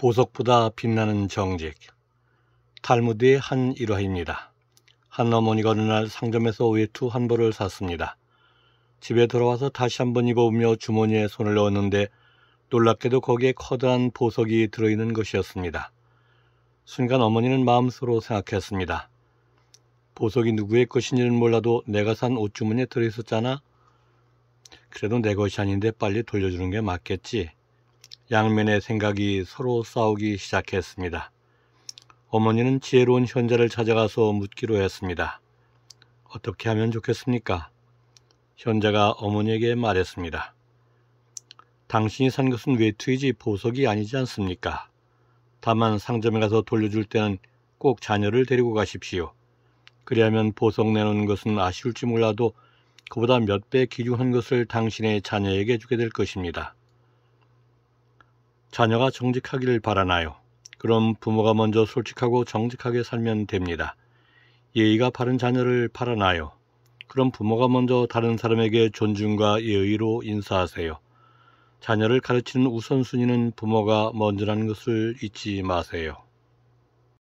보석보다 빛나는 정직 탈무드의 한 일화입니다. 한 어머니가 어느 날 상점에서 외투 한 벌을 샀습니다. 집에 들어와서 다시 한번 입어보며 주머니에 손을 넣었는데 놀랍게도 거기에 커다란 보석이 들어있는 것이었습니다. 순간 어머니는 마음속으로 생각했습니다. 보석이 누구의 것인지는 몰라도 내가 산 옷 주머니에 들어있었잖아. 그래도 내 것이 아닌데 빨리 돌려주는 게 맞겠지. 양면의 생각이 서로 싸우기 시작했습니다. 어머니는 지혜로운 현자를 찾아가서 묻기로 했습니다. 어떻게 하면 좋겠습니까? 현자가 어머니에게 말했습니다. 당신이 산 것은 외투이지 보석이 아니지 않습니까? 다만 상점에 가서 돌려줄 때는 꼭 자녀를 데리고 가십시오. 그리하면 보석 내놓는 것은 아쉬울지 몰라도 그보다 몇배 귀중한 것을 당신의 자녀에게 주게 될 것입니다. 자녀가 정직하기를 바라나요? 그럼 부모가 먼저 솔직하고 정직하게 살면 됩니다. 예의가 바른 자녀를 바라나요? 그럼 부모가 먼저 다른 사람에게 존중과 예의로 인사하세요. 자녀를 가르치는 우선순위는 부모가 먼저라는 것을 잊지 마세요.